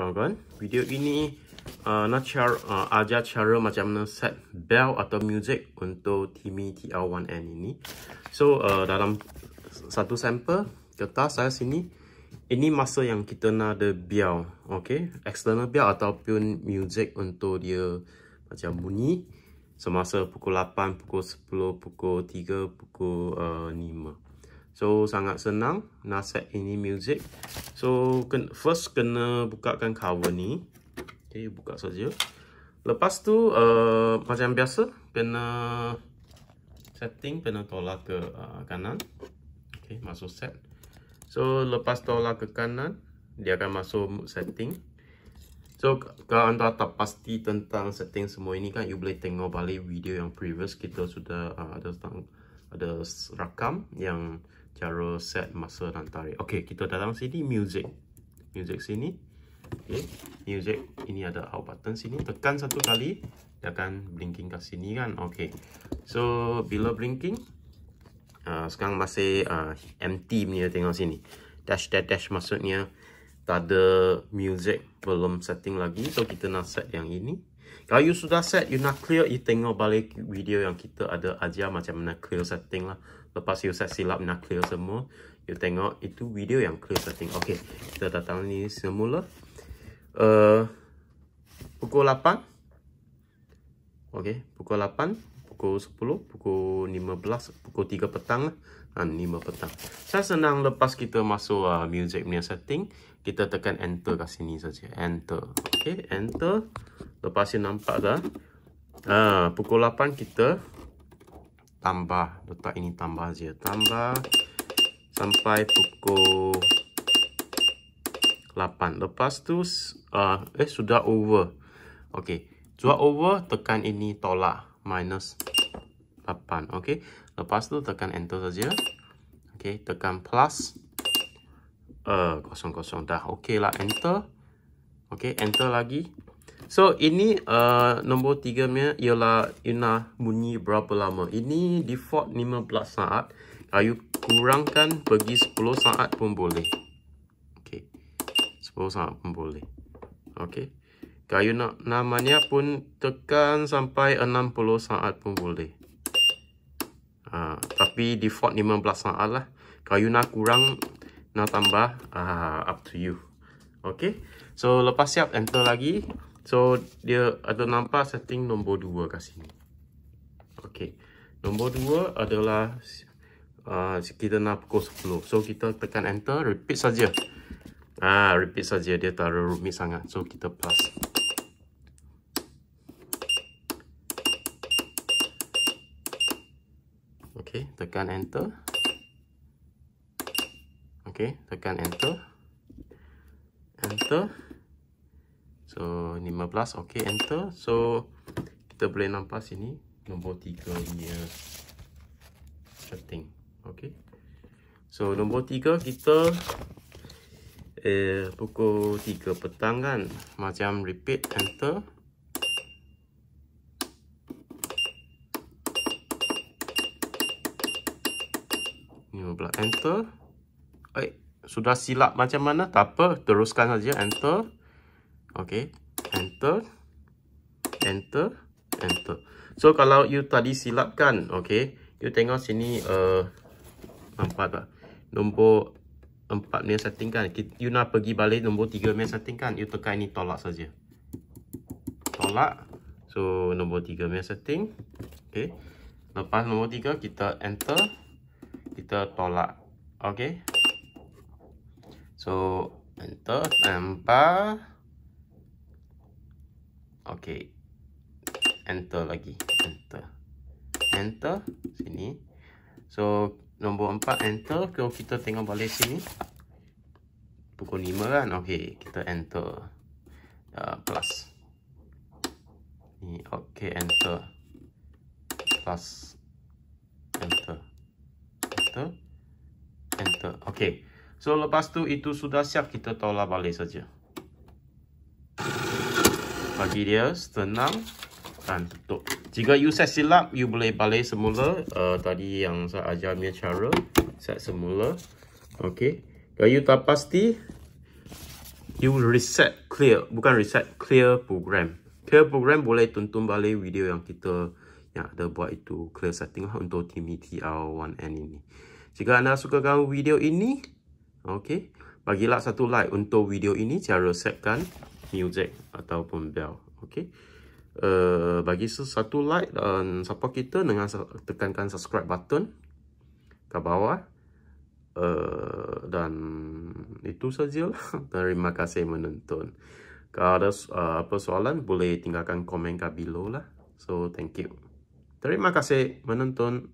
kawan-kawan video ini uh, nak cara uh, ajar cara macam mana set bell atau music untuk Timi TL1N ini so uh, dalam satu sampel kertas saya sini ini masa yang kita nak ada bell okay? external bell ataupun music untuk dia macam bunyi semasa pukul 8, pukul 10, pukul 3, pukul uh, 5 So sangat senang nak set ini music. So first kena bukakan cover ni. Okay, buka saja. Lepas tu uh, macam biasa kena setting kena tolak ke uh, kanan. Okay, masuk set. So lepas tolak ke kanan dia akan masuk setting. So, kalau anda tak pasti tentang setting semua ini kan, you boleh tengok balik video yang previous kita sudah uh, ada, ada rakam yang cara set masa dan tarik. Okey, kita dalam sini music. Music sini. Okay, music ini ada out button sini. Tekan satu kali, dia akan blinking ke sini kan. Okey. So, bila blinking, uh, sekarang masih uh, empty punya tengok sini. Dash, dash, dash maksudnya tak ada music belum setting lagi. So, kita nak set yang ini. Kalau sudah set, you nak clear, you tengok balik video yang kita ada ajar macam mana clear setting lah. Lepas you set silap, nak clear semua. You tengok, itu video yang clear setting. Okay, kita datang ni semula. Uh, pukul 8. Okay, pukul 8, pukul 10, pukul 15, pukul 3 petang lah ha, ah, 5 petang. Saya senang lepas kita masuk uh, music punya setting, kita tekan enter kat sini saja. Enter. Okey, enter. Lepas ni nampak dah. Ha, pukul 8 kita tambah. Letak ini tambah saja. Tambah sampai pukul 8. Lepas tu uh, eh sudah over. Okey. Sudah over tekan ini tolak minus 8 okey lepas tu tekan enter saja okey tekan plus eh uh, kosong kosong dah okey lah enter okey enter lagi so ini uh, nombor 3 nya ialah ina bunyi berapa lama ini default 15 saat ayu ah, kurangkan pergi 10 saat pun boleh okey 10 saat pun boleh okey kalau nak namanya pun tekan sampai 60 saat pun boleh Ha, tapi default 15 saat lah. Kalau you nak kurang, nak tambah, uh, up to you. Okay. So, lepas siap, enter lagi. So, dia ada nampak setting nombor 2 kat sini. Okay. Nombor 2 adalah uh, ha, kita nak pukul 10. So, kita tekan enter, repeat saja. Ah, repeat saja dia taruh rumit sangat. So, kita pass. tekan enter ok, tekan enter enter so, 15 ok, enter so, kita boleh nampak sini nombor 3 dia setting ok so, nombor 3 kita eh, pukul 3 petang kan macam repeat enter enter. ay sudah silap macam mana? Tak apa, teruskan saja enter. Okey, enter. Enter, enter. So kalau you tadi silapkan, okey. You tengok sini uh, nampak tak? Nombor 4 ni setting kan. You nak pergi balik nombor 3 ni setting kan. You tekan ni tolak saja. Tolak. So nombor 3 ni setting. Okey. Lepas nombor 3 kita enter kita tolak. okay So, enter, tempah. okay Enter lagi. Enter. Enter sini. So, nombor empat enter. Kalau kita tengok balik sini. Pukul lima kan. okay kita enter. Uh, plus. Ni okay enter. Plus enter enter Okay, so lepas tu itu sudah siap kita tolak balik saja bagi dia senang dan tutup jika you set silap you boleh balik semula uh, tadi yang saya ajar punya cara set semula Okay. kalau you tak pasti you reset clear bukan reset clear program clear program boleh tonton balik video yang kita Ya, dia buat itu clear setting lah untuk Timmy TR1N ini. Jika anda suka sukakan video ini, okay, bagilah satu like untuk video ini cara setkan music ataupun bell. Okay. Uh, bagi satu like dan support kita dengan tekankan subscribe button ke bawah. Uh, dan itu saja lah. Terima kasih menonton. Kalau ada uh, apa soalan, boleh tinggalkan komen kat below lah. So, thank you. Terima kasih menonton.